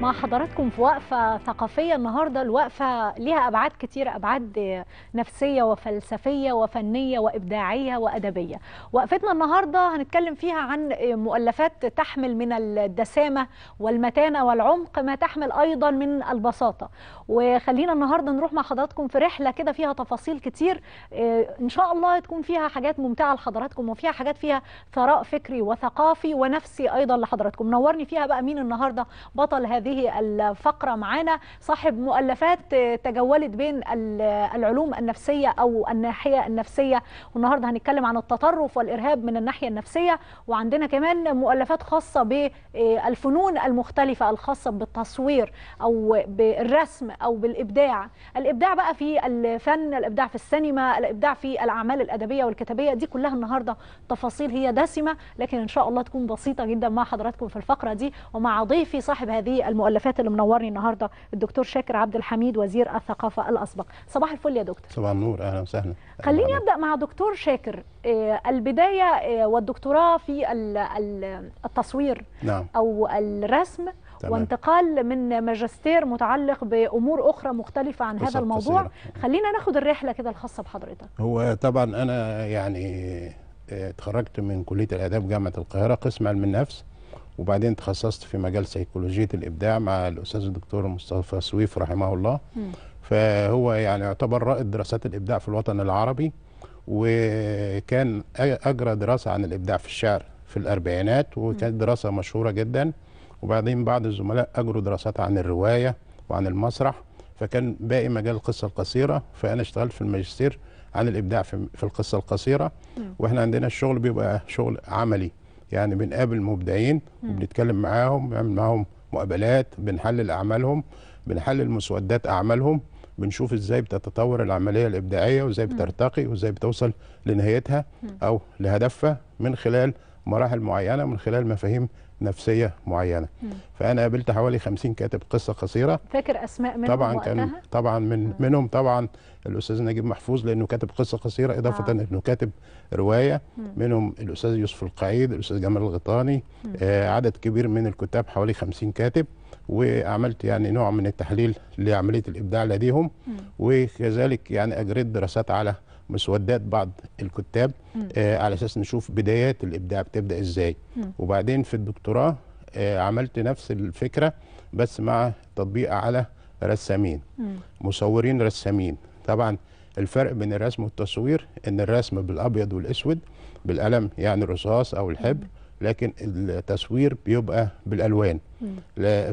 مع حضراتكم في وقفة ثقافية النهاردة الوقفة ليها أبعاد كتير أبعاد نفسية وفلسفية وفنية وإبداعية وأدبية وقفتنا النهاردة هنتكلم فيها عن مؤلفات تحمل من الدسامة والمتانة والعمق ما تحمل أيضا من البساطة وخلينا النهاردة نروح مع حضراتكم في رحلة كده فيها تفاصيل كتير آه، إن شاء الله تكون فيها حاجات ممتعة لحضراتكم وفيها حاجات فيها ثراء فكري وثقافي ونفسي أيضا لحضراتكم نورني فيها بقى مين النهاردة بطل هذا هذه الفقرة معانا صاحب مؤلفات تجولت بين العلوم النفسية أو الناحية النفسية والنهاردة هنتكلم عن التطرف والإرهاب من الناحية النفسية وعندنا كمان مؤلفات خاصة بالفنون المختلفة الخاصة بالتصوير أو بالرسم أو بالإبداع الإبداع بقى في الفن الإبداع في السينما الإبداع في الأعمال الأدبية والكتابية دي كلها النهاردة تفاصيل هي دسمة لكن إن شاء الله تكون بسيطة جدا مع حضراتكم في الفقرة دي ومع ضيفي صاحب هذه المؤلفات اللي منورني النهارده الدكتور شاكر عبد الحميد وزير الثقافه الاسبق صباح الفل يا دكتور صباح النور اهلا وسهلا خليني ابدا مع دكتور شاكر آه، البدايه آه، والدكتوراه في التصوير نعم. او الرسم تمام. وانتقال من ماجستير متعلق بامور اخرى مختلفه عن هذا الموضوع قصيرة. نعم. خلينا ناخد الرحله كده الخاصه بحضرتك هو طبعا انا يعني آه، اتخرجت من كليه الاداب جامعه القاهره قسم علم النفس وبعدين تخصصت في مجال سيكولوجيه الابداع مع الاستاذ الدكتور مصطفى سويف رحمه الله م. فهو يعني يعتبر رائد دراسات الابداع في الوطن العربي وكان اجرى دراسه عن الابداع في الشعر في الاربعينات وكانت دراسه مشهوره جدا وبعدين بعض الزملاء اجروا دراسات عن الروايه وعن المسرح فكان باقي مجال القصه القصيره فانا اشتغلت في الماجستير عن الابداع في القصه القصيره واحنا عندنا الشغل بيبقى شغل عملي يعني بنقابل مبدعين وبنتكلم معاهم بنعمل معاهم مقابلات بنحلل اعمالهم بنحلل مسودات اعمالهم بنشوف ازاي بتتطور العمليه الابداعيه وازاي بترتقي وازاي بتوصل لنهايتها او لهدفها من خلال مراحل معينه من خلال مفاهيم نفسيه معينه م. فانا قابلت حوالي 50 كاتب قصه قصيره فاكر اسماء منهم طبعا وقتها؟ كان طبعا من م. منهم طبعا الاستاذ نجيب محفوظ لانه كاتب قصه قصيره اضافه آه. انه كاتب روايه م. منهم الاستاذ يوسف القعيد الاستاذ جمال الغطاني آه عدد كبير من الكتاب حوالي 50 كاتب وعملت يعني نوع من التحليل لعمليه الابداع لديهم م. وكذلك يعني اجريت دراسات على مسودات بعض الكتاب آه على اساس نشوف بدايات الابداع بتبدا ازاي م. وبعدين في الدكتوراه آه عملت نفس الفكره بس مع تطبيق على رسامين م. مصورين رسامين طبعا الفرق بين الرسم والتصوير ان الرسم بالابيض والاسود بالقلم يعني الرصاص او الحبر لكن التصوير بيبقى بالالوان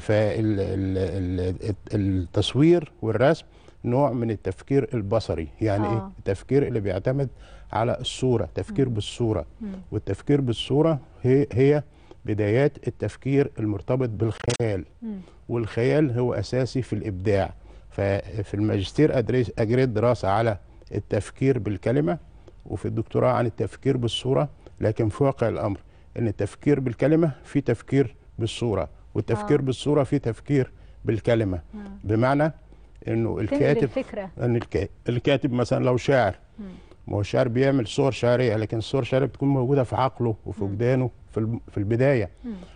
فالتصوير والرسم نوع من التفكير البصري يعني إيه؟ آه. ايه التفكير اللي بيعتمد على الصوره تفكير م. بالصوره م. والتفكير بالصوره هي هي بدايات التفكير المرتبط بالخيال م. والخيال هو اساسي في الابداع ففي الماجستير اجريت دراسه على التفكير بالكلمه وفي الدكتوراه عن التفكير بالصوره لكن في واقع الامر ان التفكير بالكلمه في تفكير بالصوره والتفكير آه. بالصوره في تفكير بالكلمه آه. بمعنى انه الكاتب ان الكاتب مثلا لو شاعر ما هو الشاعر بيعمل صور شعريه لكن الصور الشعريه بتكون موجوده في عقله وفي وجدانه في البدايه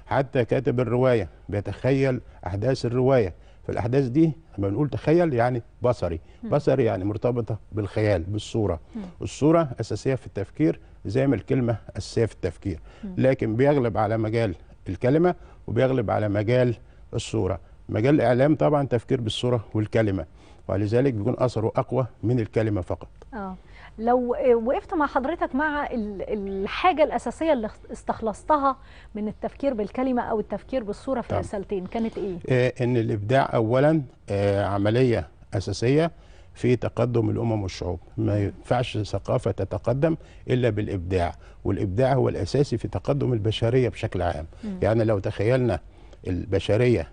حتى كاتب الروايه بيتخيل احداث الروايه فالاحداث دي لما بنقول تخيل يعني بصري بصري يعني مرتبطه بالخيال بالصوره الصوره اساسيه في التفكير زي ما الكلمه اساسيه في التفكير لكن بيغلب على مجال الكلمه وبيغلب على مجال الصوره مجال الاعلام طبعا تفكير بالصوره والكلمه ولذلك بيكون اثره اقوى من الكلمه فقط اه لو وقفت مع حضرتك مع الحاجه الاساسيه اللي استخلصتها من التفكير بالكلمه او التفكير بالصوره في رسالتين كانت ايه آه ان الابداع اولا آه عمليه اساسيه في تقدم الامم والشعوب ما ينفعش ثقافه تتقدم الا بالابداع والابداع هو الاساسي في تقدم البشريه بشكل عام م. يعني لو تخيلنا البشريه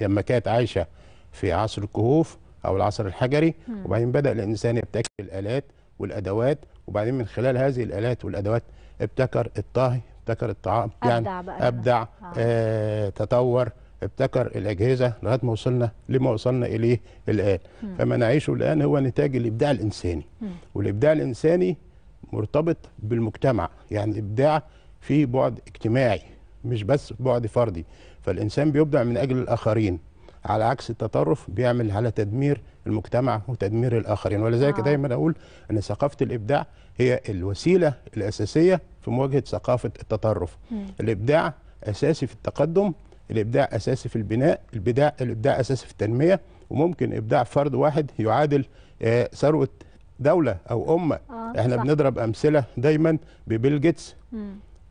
لما كانت عايشه في عصر الكهوف او العصر الحجري وبعدين بدا الانسان يبتكر الالات والادوات وبعدين من خلال هذه الالات والادوات ابتكر الطهي ابتكر الطعام يعني ابدع, بقى آه. أبدع آه تطور ابتكر الاجهزه لغايه ما وصلنا لما وصلنا اليه الان مم. فما نعيشه الان هو نتاج الابداع الانساني مم. والابداع الانساني مرتبط بالمجتمع يعني الابداع في بعد اجتماعي مش بس بعد فردي فالإنسان بيبدع من أجل الآخرين على عكس التطرف بيعمل على تدمير المجتمع وتدمير الآخرين ولذلك آه. دايما أقول أن ثقافة الإبداع هي الوسيلة الأساسية في مواجهة ثقافة التطرف م. الإبداع أساسي في التقدم الإبداع أساسي في البناء البداع الإبداع أساسي في التنمية وممكن إبداع فرد واحد يعادل آه، ثروة دولة أو أمة آه. إحنا صح. بنضرب أمثلة دايما ببيل جيتس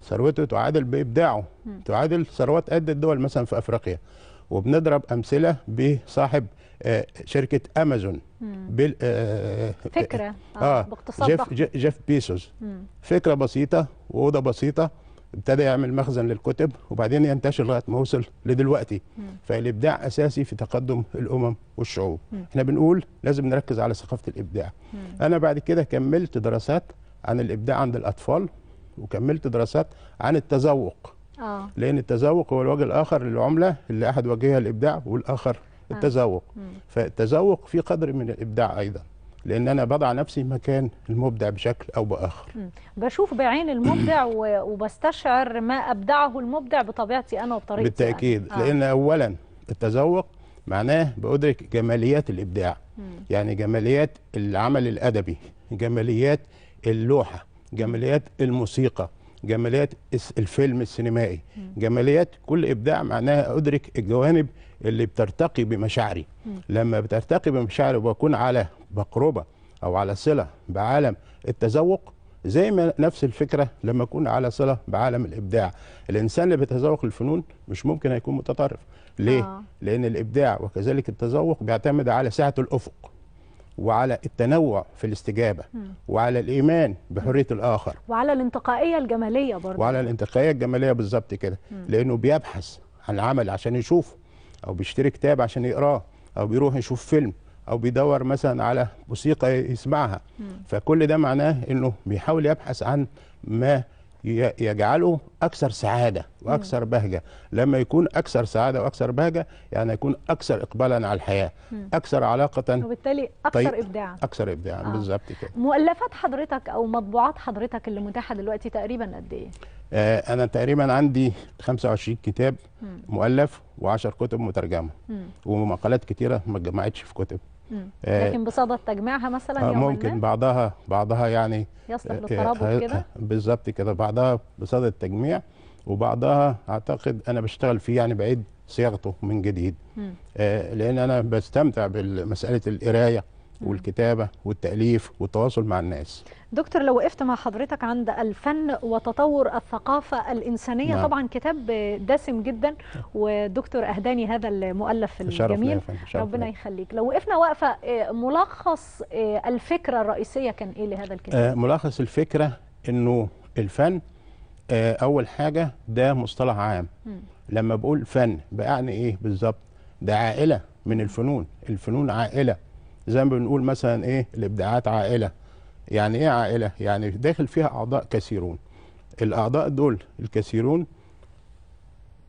ثروته تعادل بابداعه تعادل ثروات قد الدول مثلا في افريقيا وبنضرب امثله بصاحب آه، شركه امازون بال آه، آه، فكره اه, باقتصاد جيف, جيف بيسوس فكره بسيطه واوضه بسيطه ابتدى يعمل مخزن للكتب وبعدين ينتشر لغايه ما وصل لدلوقتي فالابداع اساسي في تقدم الامم والشعوب مم. احنا بنقول لازم نركز على ثقافه الابداع مم. انا بعد كده كملت دراسات عن الابداع عند الاطفال وكملت دراسات عن التذوق آه. لان التذوق هو الوجه الاخر للعمله اللي احد وجهها الابداع والاخر آه. التذوق مم. فالتذوق في قدر من الابداع ايضا لان انا بضع نفسي مكان المبدع بشكل او باخر مم. بشوف بعين المبدع وبستشعر ما ابدعه المبدع بطبيعتي انا وبطريقتي بالتاكيد يعني. آه. لان اولا التذوق معناه بأدرك جماليات الإبداع مم. يعني جماليات العمل الأدبي جماليات اللوحة جماليات الموسيقى جماليات الفيلم السينمائي جماليات كل ابداع معناها ادرك الجوانب اللي بترتقي بمشاعري لما بترتقي بمشاعري وبكون على بقربه او على صله بعالم التذوق زي ما نفس الفكره لما اكون على صله بعالم الابداع الانسان اللي بيتذوق الفنون مش ممكن هيكون متطرف ليه آه. لان الابداع وكذلك التذوق بيعتمد على سعه الافق وعلى التنوع في الاستجابه وعلى الايمان بحريه الاخر وعلى الانتقائيه الجماليه برضه وعلى الانتقائيه الجماليه بالظبط كده لانه بيبحث عن عمل عشان يشوفه او بيشتري كتاب عشان يقراه او بيروح يشوف فيلم او بيدور مثلا على موسيقى يسمعها فكل ده معناه انه بيحاول يبحث عن ما يجعله اكثر سعاده واكثر بهجه لما يكون اكثر سعاده واكثر بهجه يعني يكون اكثر اقبالا على الحياه اكثر علاقه وبالتالي طيب، اكثر طيب ابداع اكثر ابداع آه. بالظبط كده مؤلفات حضرتك او مطبوعات حضرتك اللي متاحه دلوقتي تقريبا قد ايه آه انا تقريبا عندي 25 كتاب مم. مؤلف و10 كتب مترجمه ومقالات كتيره ما اتجمعتش في كتب آه، لكن بصدد تجميعها مثلا آه، يوما ممكن ما؟ بعضها بعضها يعني يصلح آه، للترابط كده بالظبط كده بعضها بصدد التجميع وبعضها اعتقد انا بشتغل فيه يعني بعيد صياغته من جديد آه لان انا بستمتع بمساله القرايه والكتابه والتاليف والتواصل مع الناس دكتور لو وقفت مع حضرتك عند الفن وتطور الثقافه الانسانيه نعم. طبعا كتاب دسم جدا ودكتور اهداني هذا المؤلف الجميل ربنا يخليك لو وقفنا وقفه آه، ملخص آه، الفكره الرئيسيه كان ايه لهذا الكتاب آه، ملخص الفكره انه الفن اول حاجه ده مصطلح عام م. لما بقول فن بأعني ايه بالظبط ده عائله من الفنون الفنون عائله زي ما بنقول مثلا ايه الابداعات عائله يعني ايه عائله يعني داخل فيها اعضاء كثيرون الاعضاء دول الكثيرون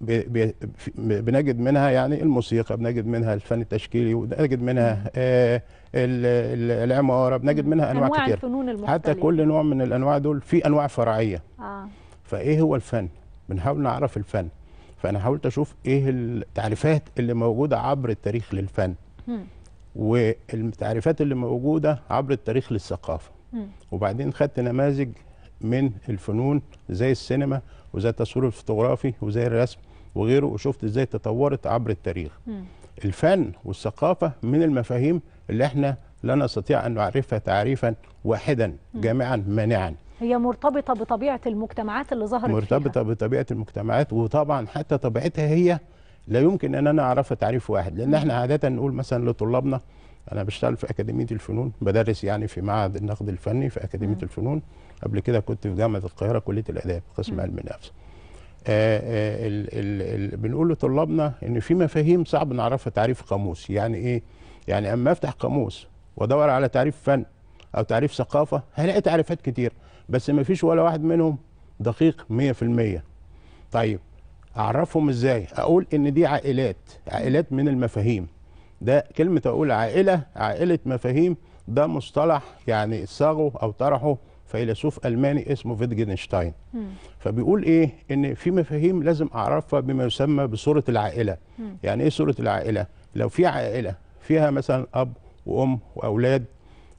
بي بي بنجد منها يعني الموسيقى بنجد منها الفن التشكيلي بنجد منها آه العماره بنجد منها انواع, أنواع كتير حتى كل نوع من الانواع دول في انواع فرعيه آه. فايه هو الفن بنحاول نعرف الفن فانا حاولت اشوف ايه التعريفات اللي موجوده عبر التاريخ للفن والتعريفات اللي موجوده عبر التاريخ للثقافه م. وبعدين خدت نماذج من الفنون زي السينما وزي التصوير الفوتوغرافي وزي الرسم وغيره وشفت ازاي تطورت عبر التاريخ م. الفن والثقافه من المفاهيم اللي احنا لا نستطيع ان نعرفها تعريفا واحدا جامعا مانعا هي مرتبطه بطبيعه المجتمعات اللي ظهرت مرتبطه فيها. بطبيعه المجتمعات وطبعا حتى طبيعتها هي لا يمكن ان انا اعرفها تعريف واحد لان احنا عاده نقول مثلا لطلابنا انا بشتغل في اكاديميه الفنون بدرس يعني في معهد النقد الفني في اكاديميه الفنون قبل كده كنت في جامعه القاهره كليه الاداب قسم علم النفس آه، آه، ال ال بنقول لطلابنا ان في مفاهيم صعب نعرفها تعريف قاموسي يعني ايه يعني اما افتح قاموس وادور على تعريف فن او تعريف ثقافه هلاقي تعريفات كتير بس ما فيش ولا واحد منهم دقيق 100% طيب اعرفهم ازاي اقول ان دي عائلات عائلات من المفاهيم ده كلمه اقول عائله عائله مفاهيم ده مصطلح يعني صاغه او طرحه فيلسوف الماني اسمه فيتجنشتاين فبيقول ايه ان في مفاهيم لازم اعرفها بما يسمى بصوره العائله م. يعني ايه صوره العائله لو في عائله فيها مثلا اب وام واولاد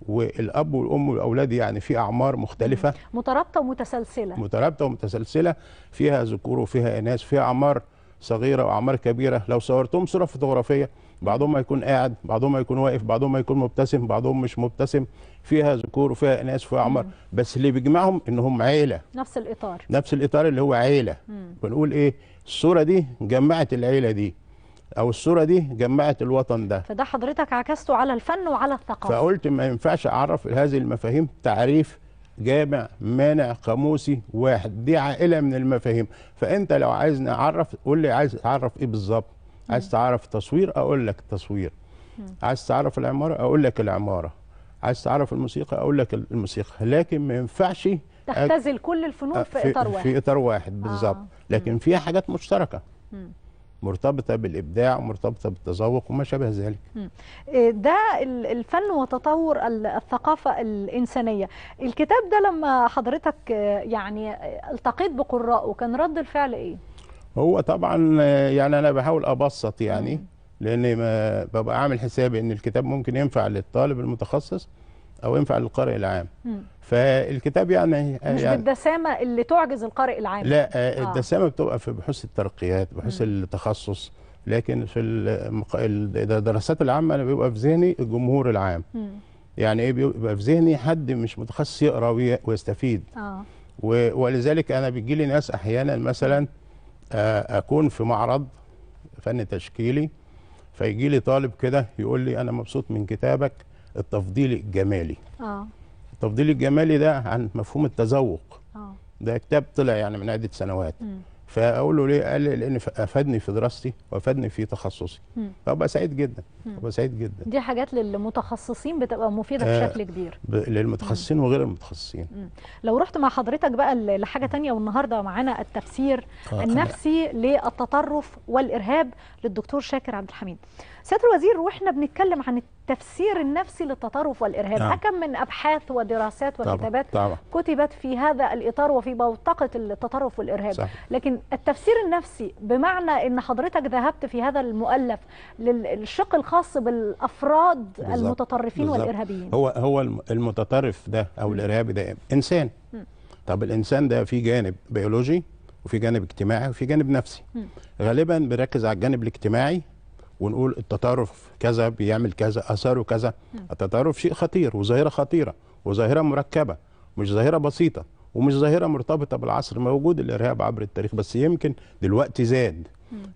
والاب والام والاولاد يعني في اعمار مختلفه مترابطه ومتسلسله مترابطه ومتسلسله فيها ذكور وفيها اناث فيها اعمار صغيره واعمار كبيره لو صورتهم صوره فوتوغرافيه بعضهم هيكون قاعد بعضهم هيكون واقف بعضهم هيكون مبتسم بعضهم مش مبتسم فيها ذكور وفيها اناث وفيها اعمار بس اللي بيجمعهم انهم عيله نفس الاطار نفس الاطار اللي هو عيله بنقول ايه الصوره دي جمعت العيله دي او الصوره دي جمعت الوطن ده فده حضرتك عكسته على الفن وعلى الثقافه فقلت ما ينفعش اعرف هذه المفاهيم تعريف جامع مانع قاموسي واحد دي عائله من المفاهيم فانت لو عايزني اعرف قول لي عايز تعرف ايه بالظبط عايز تعرف تصوير اقول لك تصوير عايز تعرف العماره اقول لك العماره عايز تعرف الموسيقى اقول لك الموسيقى لكن ما ينفعش تختزل أك... كل الفنون في, في اطار واحد في اطار واحد بالظبط آه. لكن فيها حاجات مشتركه مرتبطة بالإبداع ومرتبطة بالتذوق وما شابه ذلك إيه، ده الفن وتطور الثقافة الإنسانية الكتاب ده لما حضرتك يعني التقيت بقراءه كان رد الفعل إيه؟ هو طبعا يعني أنا بحاول أبسط يعني لأن ببقى عامل حسابي إن الكتاب ممكن ينفع للطالب المتخصص او ينفع للقارئ العام م. فالكتاب يعني مش يعني بالدسامه اللي تعجز القارئ العام لا آه. آه. الدسامه بتبقى في بحوث الترقيات بحوث التخصص لكن في الدراسات العامه انا بيبقى في ذهني الجمهور العام م. يعني ايه بيبقى في ذهني حد مش متخصص يقرا ويستفيد آه. ولذلك انا بيجي لي ناس احيانا مثلا آه، اكون في معرض فن تشكيلي فيجي لي طالب كده يقول لي انا مبسوط من كتابك التفضيل الجمالي اه التفضيل الجمالي ده عن مفهوم التذوق اه ده كتاب طلع يعني من عده سنوات م. فاقول له ليه قال لي لان افادني في دراستي وافادني في تخصصي فابقى سعيد جدا ابقى سعيد جدا دي حاجات للمتخصصين بتبقى مفيده آه بشكل كبير للمتخصصين مم. وغير المتخصصين مم. لو رحت مع حضرتك بقى لحاجه تانية والنهارده معانا التفسير آه النفسي للتطرف والارهاب للدكتور شاكر عبد الحميد سياده الوزير واحنا بنتكلم عن التفسير النفسي للتطرف والارهاب نعم. كم من ابحاث ودراسات وكتابات طبعا. طبعا. كتبت في هذا الاطار وفي بوتقه التطرف والارهاب صح. لكن التفسير النفسي بمعنى ان حضرتك ذهبت في هذا المؤلف للشق الخاص بالافراد بالزبط. المتطرفين بالزبط. والارهابيين هو هو المتطرف ده او الارهابي ده انسان م. طب الانسان ده في جانب بيولوجي وفي جانب اجتماعي وفي جانب نفسي م. غالبا بنركز على الجانب الاجتماعي ونقول التطرف كذا بيعمل كذا اثاره كذا نعم. التطرف شيء خطير وظاهره خطيره وظاهره مركبه مش ظاهره بسيطه ومش ظاهره مرتبطه بالعصر موجود الارهاب عبر التاريخ بس يمكن دلوقتي زاد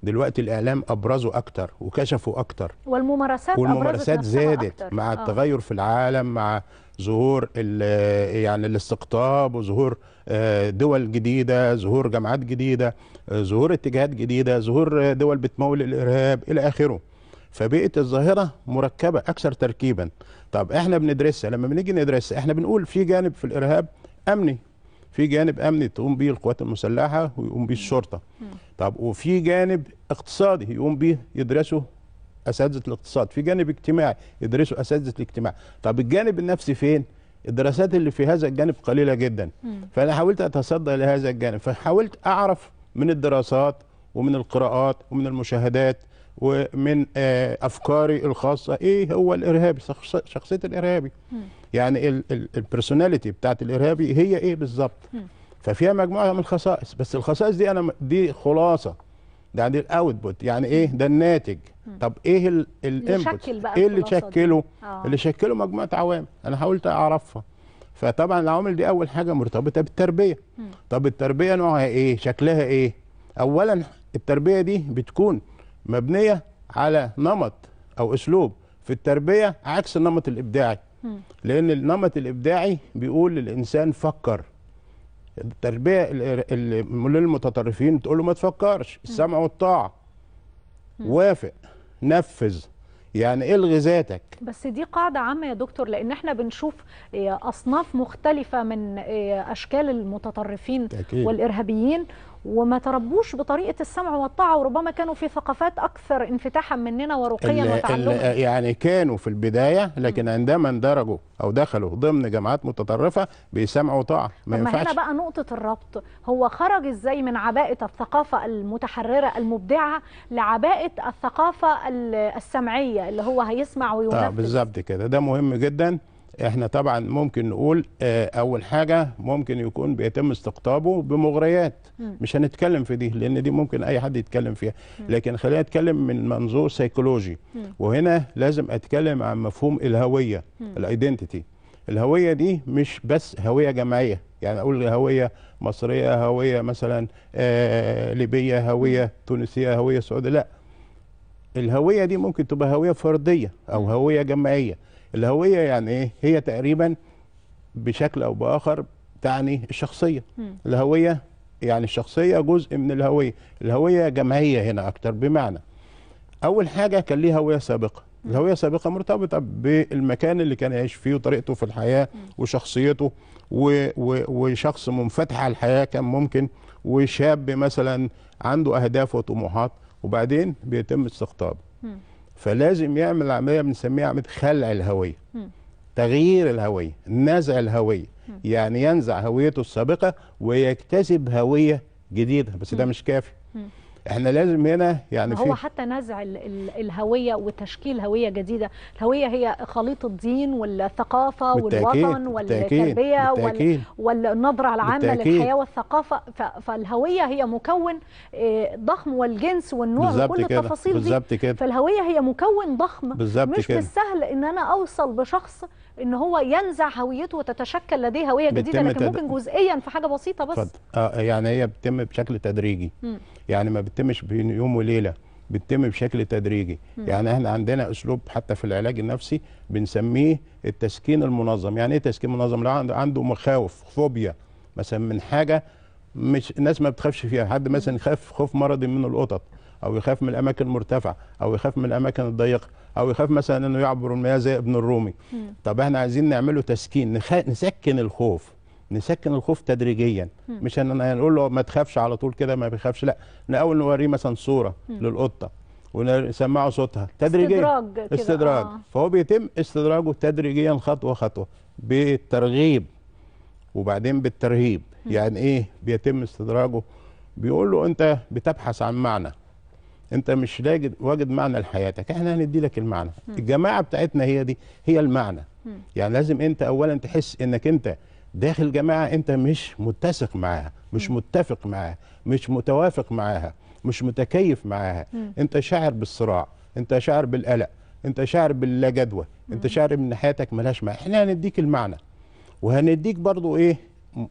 دلوقتي الاعلام ابرزوا اكتر وكشفوا اكتر والممارسات والممارسات زادت أكتر. مع آه. التغير في العالم مع ظهور آه، يعني الاستقطاب وظهور آه، دول جديدة ظهور جامعات جديدة آه، ظهور اتجاهات جديدة ظهور دول بتمول الإرهاب إلى آخره فبقت الظاهرة مركبة أكثر تركيبا طب احنا بندرسها لما بنيجي ندرسها احنا بنقول في جانب في الإرهاب أمني في جانب أمني تقوم به القوات المسلحة ويقوم به الشرطة طب وفي جانب اقتصادي يقوم به يدرسه اساتذه الاقتصاد في جانب اجتماعي يدرسوا اساتذه الاجتماع طب الجانب النفسي فين الدراسات اللي في هذا الجانب قليله جدا فانا حاولت اتصدى لهذا الجانب فحاولت اعرف من الدراسات ومن القراءات ومن المشاهدات ومن آه، افكاري الخاصه ايه هو الارهابي شخصيه الارهابي يعني البرسوناليتي بتاعت الارهابي هي ايه بالظبط ففيها مجموعه من الخصائص بس الخصائص دي انا دي خلاصه يعني الاوتبوت يعني ايه ده الناتج طب ايه الانبوت ايه اللي شكله آه. اللي شكله مجموعه عوامل انا حاولت اعرفها فطبعا العوامل دي اول حاجه مرتبطه بالتربيه م. طب التربيه نوعها ايه شكلها ايه اولا التربيه دي بتكون مبنيه على نمط او اسلوب في التربيه عكس النمط الابداعي م. لان النمط الابداعي بيقول للانسان فكر التربيه للمتطرفين تقول له ما تفكرش السمع والطاعه وافق نفذ يعني الغي ذاتك بس دي قاعده عامه يا دكتور لان احنا بنشوف آه، اصناف مختلفه من آه، اشكال المتطرفين أكيد. والارهابيين وما تربوش بطريقه السمع والطاعه وربما كانوا في ثقافات اكثر انفتاحا مننا ورقيا وتعلما يعني كانوا في البدايه لكن عندما اندرجوا او دخلوا ضمن جامعات متطرفه بيسمعوا طاعه ما ينفعش هنا بقى نقطه الربط هو خرج ازاي من عباءه الثقافه المتحرره المبدعه لعباءه الثقافه السمعيه اللي هو هيسمع وينفذ آه بالظبط كده ده مهم جدا احنا طبعا ممكن نقول آه، اول حاجه ممكن يكون بيتم استقطابه بمغريات مش هنتكلم في دي لان دي ممكن اي حد يتكلم فيها لكن خلينا نتكلم من منظور سيكولوجي وهنا لازم اتكلم عن مفهوم الهويه الايدنتيتي الهويه دي مش بس هويه جماعيه يعني اقول هويه مصريه هويه مثلا آه ليبيه هويه تونسيه هويه سعوديه لا الهويه دي ممكن تبقى هويه فرديه او هويه جماعيه الهويه يعني ايه هي تقريبا بشكل او باخر تعني الشخصيه الهويه يعني الشخصيه جزء من الهويه الهويه جمعيه هنا اكتر بمعنى اول حاجه كان ليه هويه سابقه الهويه السابقه مرتبطه بالمكان اللي كان يعيش فيه وطريقته في الحياه وشخصيته و و وشخص منفتح على الحياه كان ممكن وشاب مثلا عنده اهداف وطموحات وبعدين بيتم استقطابه فلازم يعمل عمليه بنسميها عمليه خلع الهويه تغيير الهويه نزع الهويه يعني ينزع هويته السابقه ويكتسب هويه جديده بس ده مش كافي احنا لازم هنا يعني هو حتى نزع الهويه وتشكيل هويه جديده الهويه هي خليط الدين والثقافه بالتأكيد والوطن والتربيه بالتأكيد والنظره العامه بالتأكيد للحياه والثقافه فالهويه هي مكون آه، ضخم والجنس والنوع وكل التفاصيل دي كده. فالهويه هي مكون ضخم بالزبط مش بالسهل ان انا اوصل بشخص ان هو ينزع هويته وتتشكل لديه هويه جديده لكن تد... ممكن جزئيا في حاجه بسيطه بس فد... آه يعني هي بتتم بشكل تدريجي م. يعني ما بتتمش بين يوم وليله بتتم بشكل تدريجي م. يعني احنا عندنا اسلوب حتى في العلاج النفسي بنسميه التسكين المنظم يعني ايه تسكين منظم لو عنده مخاوف فوبيا مثلا من حاجه مش الناس ما بتخافش فيها حد مثلا خاف خوف مرضي من القطط او يخاف من الاماكن المرتفعه او يخاف من الاماكن الضيقه او يخاف مثلا انه يعبر المياه زي ابن الرومي مم. طب احنا عايزين نعمله تسكين نخ... نسكن الخوف نسكن الخوف تدريجيا مم. مش اننا نقول له ما تخافش على طول كده ما بيخافش لا الاول نوريه مثلا صوره مم. للقطه ونسمعه صوتها تدريجيا استدراج, استدراج. آه. فهو بيتم استدراجه تدريجيا خطوه خطوه بالترغيب وبعدين بالترهيب يعني ايه بيتم استدراجه بيقول له انت بتبحث عن معنى انت مش لاجد واجد معنى لحياتك احنا هندي لك المعنى م. الجماعه بتاعتنا هي دي هي المعنى م. يعني لازم انت اولا تحس انك انت داخل جماعه انت مش متسق معاها مش م. متفق معاها مش متوافق معاها مش متكيف معاها م. انت شاعر بالصراع انت شاعر بالقلق انت شاعر باللا جدوى انت شاعر ان حياتك ملهاش معنى احنا هنديك المعنى وهنديك برضو ايه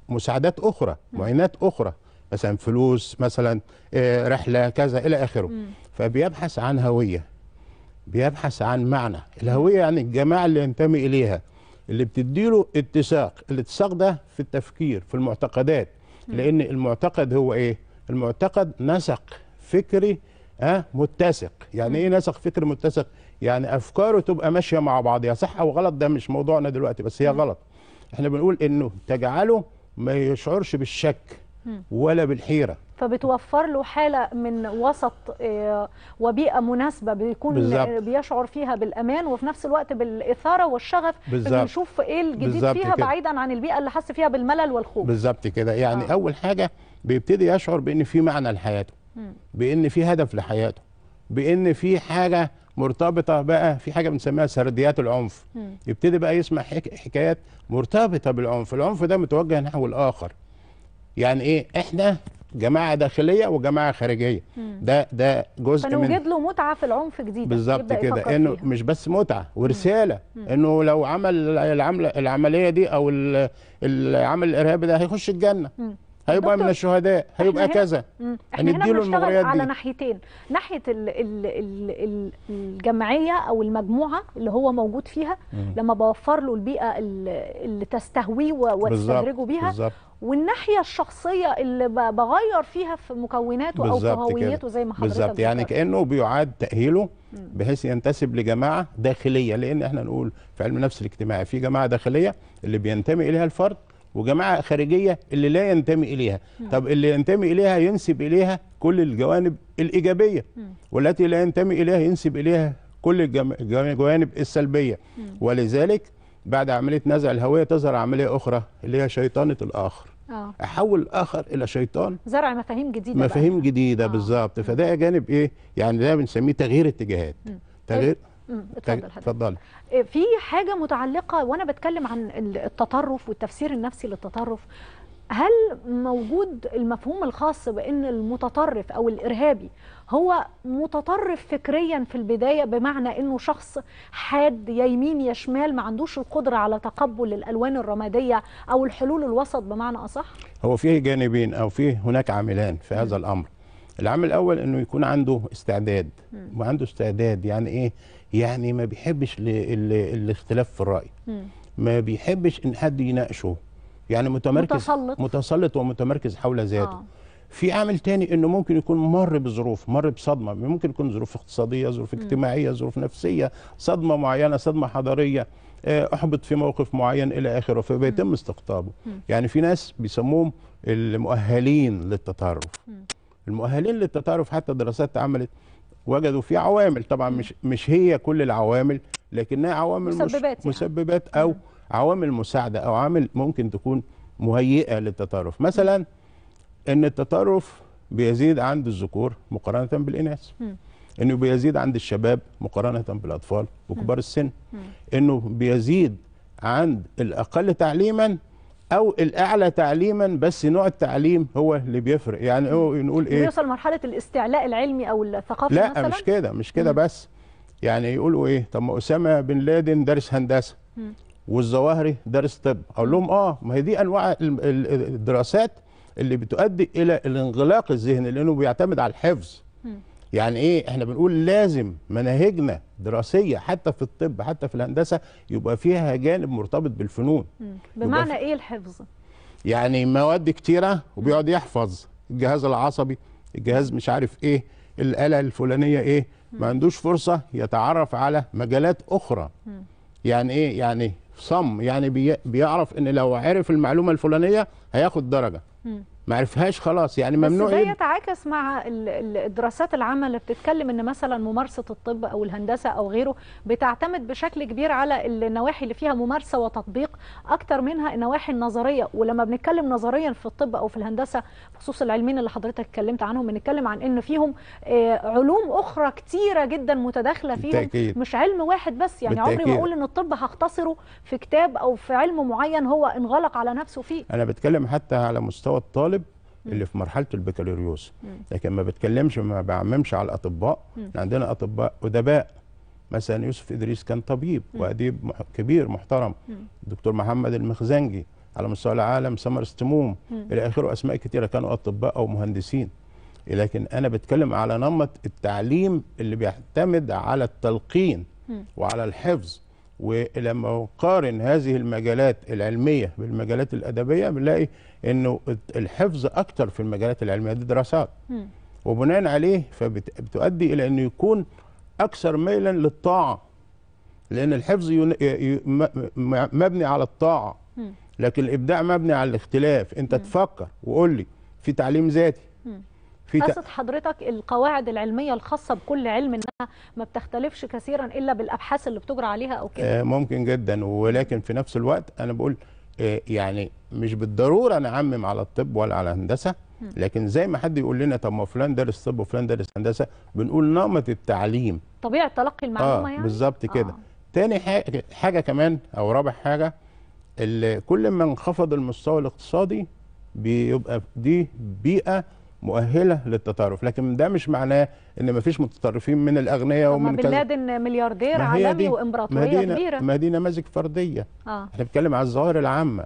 مساعدات اخرى معينات اخرى مثلا فلوس مثلا آه، رحله كذا الى اخره فبيبحث عن هويه بيبحث عن معنى الهويه يعني الجماعه اللي ينتمي اليها اللي بتديله اتساق الاتساق ده في التفكير في المعتقدات لان المعتقد هو ايه المعتقد نسق فكري ها آه، متسق يعني ايه نسق فكري متسق يعني افكاره تبقى ماشيه مع بعضها صح او غلط ده مش موضوعنا دلوقتي بس هي غلط احنا بنقول انه تجعله ما يشعرش بالشك ولا بالحيره فبتوفر له حاله من وسط آه، وبيئه مناسبه بيكون بالزبط. بيشعر فيها بالامان وفي نفس الوقت بالاثاره والشغف بنشوف ايه الجديد فيها كده. بعيدا عن البيئه اللي حس فيها بالملل والخوف بالظبط كده يعني آه. اول حاجه بيبتدي يشعر بان في معنى لحياته بان في هدف لحياته بان في حاجه مرتبطه بقى في حاجه بنسميها سرديات العنف م. يبتدي بقى يسمع حكايات مرتبطه بالعنف العنف ده متوجه نحو الاخر يعني ايه احنا جماعه داخليه وجماعه خارجيه ده ده جزء فنوجد من فنوجد له متعه في العنف جديده بالظبط كده انه فيها. مش بس متعه ورساله مم. انه لو عمل العمل العمليه دي او العمل الارهابي ده هيخش الجنه مم. هيبقى من الشهداء هيبقى كذا هنديله المغريات دي على ناحيتين ناحيه الـ الـ الـ الجمعيه او المجموعه اللي هو موجود فيها مم. لما بوفر له البيئه اللي تستهويه وتستدرجه بيها بالزبط. والناحيه الشخصيه اللي بغير فيها في مكوناته او في هويته زي ما حضرتك بالظبط يعني كانه بيعاد تاهيله بحيث ينتسب لجماعه داخليه لان احنا نقول في علم النفس الاجتماعي في جماعه داخليه اللي بينتمي اليها الفرد وجماعه خارجيه اللي لا ينتمي اليها طب اللي ينتمي اليها ينسب اليها كل الجوانب الايجابيه والتي لا ينتمي اليها ينسب اليها كل الجوانب السلبيه ولذلك بعد عمليه نزع الهويه تظهر عمليه اخرى اللي هي شيطانه الاخر آه. احول الاخر الى شيطان زرع مفاهيم جديده مفاهيم بقى. جديده آه. بالظبط فده جانب ايه يعني ده بنسميه تغيير اتجاهات تغيير طيب. اتفضل اتفضل إيه، في حاجه متعلقه وانا بتكلم عن التطرف والتفسير النفسي للتطرف هل موجود المفهوم الخاص بان المتطرف او الارهابي هو متطرف فكريا في البدايه بمعنى انه شخص حاد يا يمين يا شمال ما عندوش القدره على تقبل الالوان الرماديه او الحلول الوسط بمعنى اصح؟ هو فيه جانبين او فيه هناك عاملان في هذا الامر. العامل الاول انه يكون عنده استعداد وعنده استعداد يعني ايه؟ يعني ما بيحبش الاختلاف في الراي ما بيحبش ان حد يناقشه يعني متمركز متسلط, متسلط ومتمركز حول ذاته آه. في عامل تاني انه ممكن يكون مر بظروف مر بصدمه ممكن يكون ظروف اقتصاديه ظروف اجتماعيه ظروف نفسيه صدمه معينه صدمه حضاريه آه، احبط في موقف معين الى اخره فبيتم استقطابه يعني في ناس بيسموهم المؤهلين للتطرف المؤهلين للتطرف حتى دراسات اتعملت وجدوا في عوامل طبعا مش مش هي كل العوامل لكنها عوامل مسببات, مش مسببات يعني. او عوامل مساعده او عامل ممكن تكون مهيئه للتطرف مثلا ان التطرف بيزيد عند الذكور مقارنه بالاناث انه بيزيد عند الشباب مقارنه بالاطفال وكبار السن انه بيزيد عند الاقل تعليما او الاعلى تعليما بس نوع التعليم هو اللي بيفرق يعني هو نقول ايه بيوصل مرحله الاستعلاء العلمي او الثقافي لا مثلا؟ مش كده مش كده بس يعني يقولوا ايه طب ما اسامه بن لادن دارس هندسه والظواهري دارس طب اقول لهم اه ما هي دي انواع الدراسات اللي بتؤدي الى الانغلاق الذهني لانه بيعتمد على الحفظ يعني ايه احنا بنقول لازم مناهجنا دراسيه حتى في الطب حتى في الهندسه يبقى فيها جانب مرتبط بالفنون بمعنى في... ايه الحفظ يعني مواد كتيره وبيقعد يحفظ الجهاز العصبي الجهاز مش عارف ايه الاله الفلانيه ايه ما عندوش فرصه يتعرف على مجالات اخرى يعني ايه يعني صم يعني بيعرف ان لو عرف المعلومه الفلانيه هياخد درجه ما عرفهاش خلاص يعني ممنوع بس ده يتعاكس مع الدراسات العامه اللي بتتكلم ان مثلا ممارسه الطب او الهندسه او غيره بتعتمد بشكل كبير على النواحي اللي فيها ممارسه وتطبيق اكتر منها النواحي النظريه ولما بنتكلم نظريا في الطب او في الهندسه بخصوص العلمين اللي حضرتك اتكلمت عنهم بنتكلم عن ان فيهم آه، علوم اخرى كتيره جدا متداخله فيهم بالتأكيد. مش علم واحد بس يعني بالتأكيد. عمري ما اقول ان الطب هختصره في كتاب او في علم معين هو انغلق على نفسه فيه انا بتكلم حتى على مستوى الطالب اللي في مرحله البكالوريوس لكن ما بتكلمش ما بعممش على الاطباء عندنا اطباء ادباء مثلا يوسف ادريس كان طبيب واديب كبير محترم الدكتور محمد المخزنجي على مستوى العالم سمر استموم الى اخره اسماء كثيره كانوا اطباء او مهندسين لكن انا بتكلم على نمط التعليم اللي بيعتمد على التلقين وعلى الحفظ ولما اقارن هذه المجالات العلميه بالمجالات الادبيه بنلاقي انه الحفظ اكتر في المجالات العلميه دي دراسات وبناء عليه فبتؤدي الى انه يكون اكثر ميلا للطاعه لان الحفظ مبني على الطاعه لكن الابداع مبني على الاختلاف انت تفكر وقول لي في تعليم ذاتي في قصد حضرتك القواعد العلميه الخاصه بكل علم انها ما بتختلفش كثيرا الا بالابحاث اللي بتجرى عليها او كده آه، ممكن جدا ولكن في نفس الوقت انا بقول آه، يعني مش بالضروره نعمم على الطب ولا على الهندسه لكن زي ما حد يقول لنا طب ما فلان دارس طب وفلان دارس هندسه بنقول نمط التعليم طبيعه تلقي المعلومه آه يعني بالظبط كده آه. تاني حاجه, حاجة كمان او رابع حاجه كل ما انخفض المستوى الاقتصادي بيبقى دي بيئه مؤهله للتطرف لكن ده مش معناه ان مفيش متطرفين من الاغنياء ومن بن لادن ملياردير عالمي وامبراطوريه كبيره ما دي نماذج فرديه آه. احنا بنتكلم على الظواهر العامه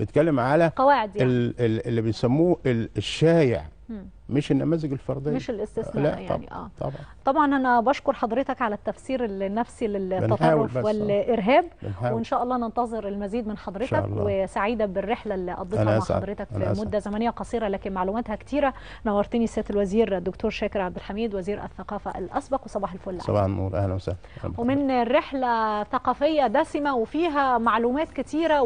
بنتكلم على قواعد يعني. اللي بيسموه الشايع مش النماذج الفرديه مش الاستثناء لا يعني طبعا اه طبعا طبعا انا بشكر حضرتك على التفسير النفسي للتطرف آه. والارهاب بنحاول. وان شاء الله ننتظر المزيد من حضرتك وسعيده بالرحله اللي قضيتها مع أسعد. حضرتك في مده زمنيه قصيره لكن معلوماتها كثيره نورتني سياده الوزير الدكتور شاكر عبد الحميد وزير الثقافه الاسبق وصباح الفل صباح النور اهلا وسهلا ومن رحله ثقافيه دسمه وفيها معلومات كثيره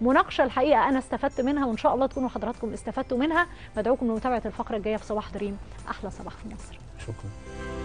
ومناقشه الحقيقه انا استفدت منها وان شاء الله تكونوا حضراتكم استفدتوا منها بدعوكم لمتابعه الفضل. الفقره الجايه في صباح دريم احلى صباح في مصر شكرا